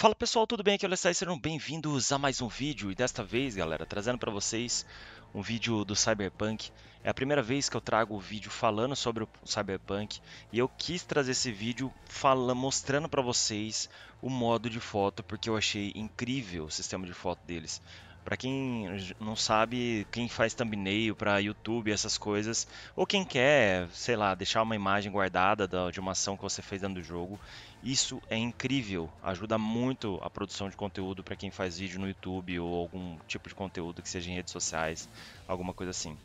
Fala pessoal, tudo bem? Aqui é o Lessai, sejam bem-vindos a mais um vídeo e desta vez, galera, trazendo para vocês um vídeo do Cyberpunk. É a primeira vez que eu trago o vídeo falando sobre o Cyberpunk e eu quis trazer esse vídeo fala, mostrando para vocês o modo de foto porque eu achei incrível o sistema de foto deles. Para quem não sabe, quem faz thumbnail para YouTube, essas coisas, ou quem quer, sei lá, deixar uma imagem guardada de uma ação que você fez dentro do jogo, isso é incrível, ajuda muito a produção de conteúdo para quem faz vídeo no YouTube ou algum tipo de conteúdo que seja em redes sociais, alguma coisa assim.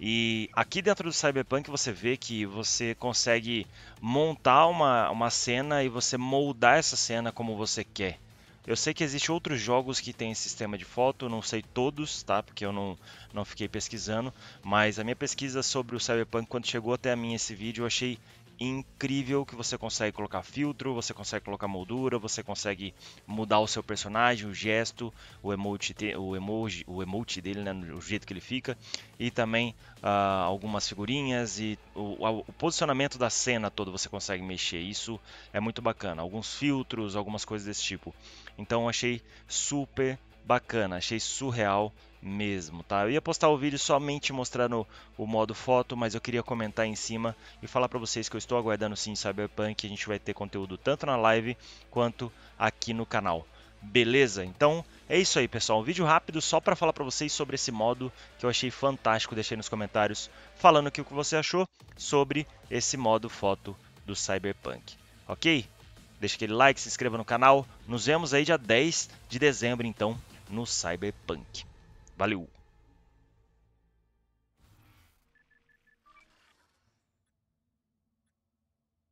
E aqui dentro do Cyberpunk você vê que você consegue montar uma, uma cena e você moldar essa cena como você quer. Eu sei que existem outros jogos que têm sistema de foto, não sei todos, tá? Porque eu não, não fiquei pesquisando, mas a minha pesquisa sobre o Cyberpunk, quando chegou até a mim esse vídeo, eu achei incrível que você consegue colocar filtro, você consegue colocar moldura, você consegue mudar o seu personagem, o gesto, o emoji, o emoji, o emote dele, né, o jeito que ele fica, e também uh, algumas figurinhas e o, o, posicionamento da cena todo você consegue mexer. Isso é muito bacana. Alguns filtros, algumas coisas desse tipo. Então achei super bacana, achei surreal mesmo, tá? Eu ia postar o vídeo somente mostrando o modo foto, mas eu queria comentar em cima e falar para vocês que eu estou aguardando sim Cyberpunk, a gente vai ter conteúdo tanto na live quanto aqui no canal. Beleza? Então é isso aí, pessoal. Um vídeo rápido só para falar para vocês sobre esse modo que eu achei fantástico. Deixei nos comentários falando aqui o que você achou sobre esse modo foto do Cyberpunk. Ok? Deixa aquele like, se inscreva no canal. Nos vemos aí dia 10 de dezembro, então, no Cyberpunk. Valeu!